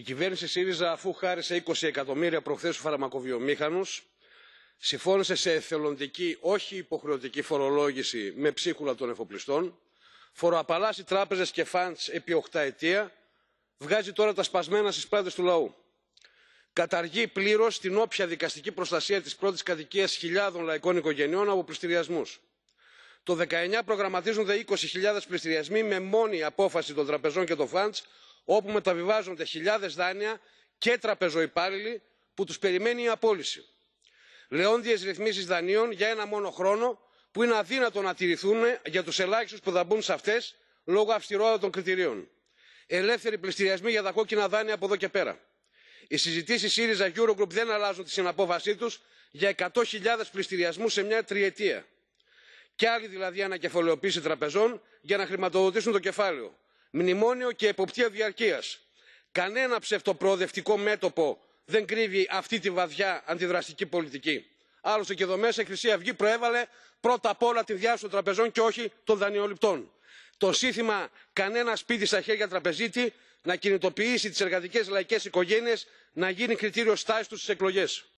η κυβέρνηση σύριζα αφού χάρισε 20 εκατομμύρια προχθές στους φαρμακοβιομηχάνους συμφώνησε σε εθελοντική όχι υποχρεωτική φορολόγηση με ψίχουλα των εφοπλιστών φοροαπαλλάσσει τράπεζες και φαντς επί 8 ετία βγάζει τώρα τα σπασμένα στις πλάτες του λαού. Καταργεί πλήρως την όποια δικαστική προστασία της πρώτης κατοικίας χιλιάδων λαϊκών οικογενειών από πληστηριασμούς. Το 19 προγραμματίζονται 20.000 πληστηριασμοί με μόνη απόφαση των τραπεζών και των φαντς όπου μεταβιβάζονται χιλιάδες δάνεια και τραπεζοϊπάλληλοι που τους περιμένει η απόλυση. λεόντιες ρυθμίσεις δανείων για ένα μόνο χρόνο που είναι αδύνατο να τηρηθούν για τους ελάχιστους που θα μπουν σε αυτές λόγω των κριτηρίων. ελεύθεροι πληστηριασμοί για τα κόκκινα δάνεια από εδώ και πέρα. οι συζητήσεις ΣΥΡΙΖΑ Eurogroup δεν αλλάζουν τη συναπόφασή τους για 100.000 πληστηριασμούς σε μια τριετία. Και άλλη δηλαδή ανακεφαλαιοποίηση τραπεζών για να χρηματοδοτήσουν το κεφάλαιο μνημόνιο και εποπτεία διαρκείας. κανένα ψευτοπροοδευτικό μέτωπο δεν κρύβει αυτή τη βαθιά αντιδραστική πολιτική. άλλωστε και εδώ μέσα η χρυσή αυγή προέβαλε πρώτα απ' όλα τη διάσωση των τραπεζών και όχι των δανειοληπτών. το σύνθημα κανένα σπίτι στα χέρια τραπεζίτη να κινητοποιήσει τις εργατικές λαϊκές οικογένειες να γίνει κριτήριο στάσης τους στις εκλογές.